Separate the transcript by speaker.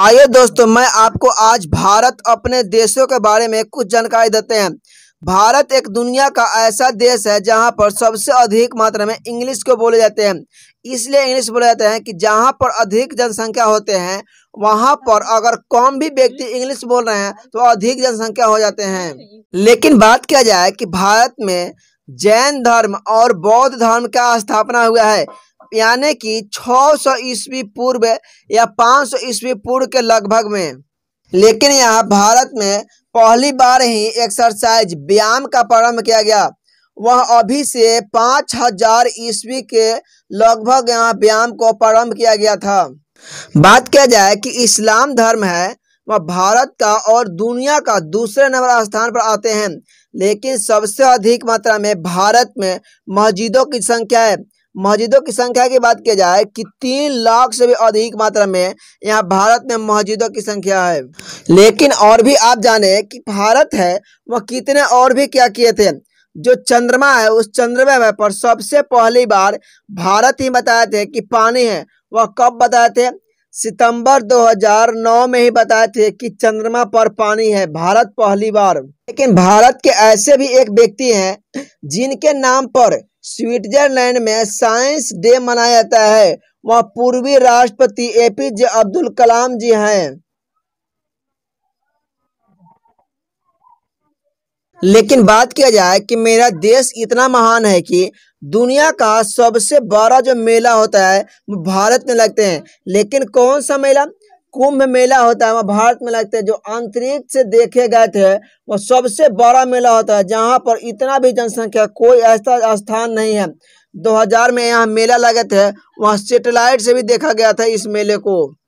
Speaker 1: आइए दोस्तों मैं आपको आज भारत अपने देशों के बारे में कुछ जानकारी देते हैं भारत एक दुनिया का ऐसा देश है जहां पर सबसे अधिक मात्रा में इंग्लिश को बोले जाते हैं इसलिए इंग्लिश बोले जाते हैं कि जहां पर अधिक जनसंख्या होते हैं वहां पर अगर कम भी व्यक्ति इंग्लिश बोल रहे हैं तो अधिक जनसंख्या हो जाते हैं लेकिन बात किया जाए कि भारत में जैन धर्म और बौद्ध धर्म का स्थापना हुआ है यानी कि 600 सौ ईस्वी पूर्व या 500 सौ ईस्वी पूर्व के लगभग में लेकिन यहाँ भारत में पहली बार ही एक्सरसाइज व्यायाम का प्रारंभ किया गया वह अभी से 5000 हजार ईस्वी के लगभग यहाँ व्यायाम को प्रारंभ किया गया था बात किया जाए कि इस्लाम धर्म है वह भारत का और दुनिया का दूसरे नंबर स्थान पर आते हैं लेकिन सबसे अधिक मात्रा में भारत में मस्जिदों की संख्या है मस्जिदों की संख्या की बात किया जाए कि तीन लाख से भी अधिक मात्रा में यहाँ भारत में मस्जिदों की संख्या है लेकिन और भी आप जाने कि भारत है वह कितने और भी क्या किए थे जो चंद्रमा है उस चंद्रमा पर सबसे पहली बार भारत ही बताए थे कि पानी है वह कब बताए थे सितंबर 2009 में ही बताए थे कि चंद्रमा पर पानी है भारत पहली बार लेकिन भारत के ऐसे भी एक व्यक्ति हैं जिनके नाम पर स्विट्जरलैंड में साइंस डे मनाया जाता है वह पूर्वी राष्ट्रपति एपीजे अब्दुल कलाम जी हैं लेकिन बात किया जाए कि मेरा देश इतना महान है कि दुनिया का सबसे बड़ा जो मेला होता है वो भारत में लगते हैं लेकिन कौन सा मेला कुंभ मेला होता है वह भारत में लगते है जो अंतरिक्ष से देखे गए थे वह सबसे बड़ा मेला होता है जहाँ पर इतना भी जनसंख्या कोई ऐसा स्थान नहीं है 2000 में यहाँ मेला लगे थे वहाँ सेटेलाइट से भी देखा गया था इस मेले को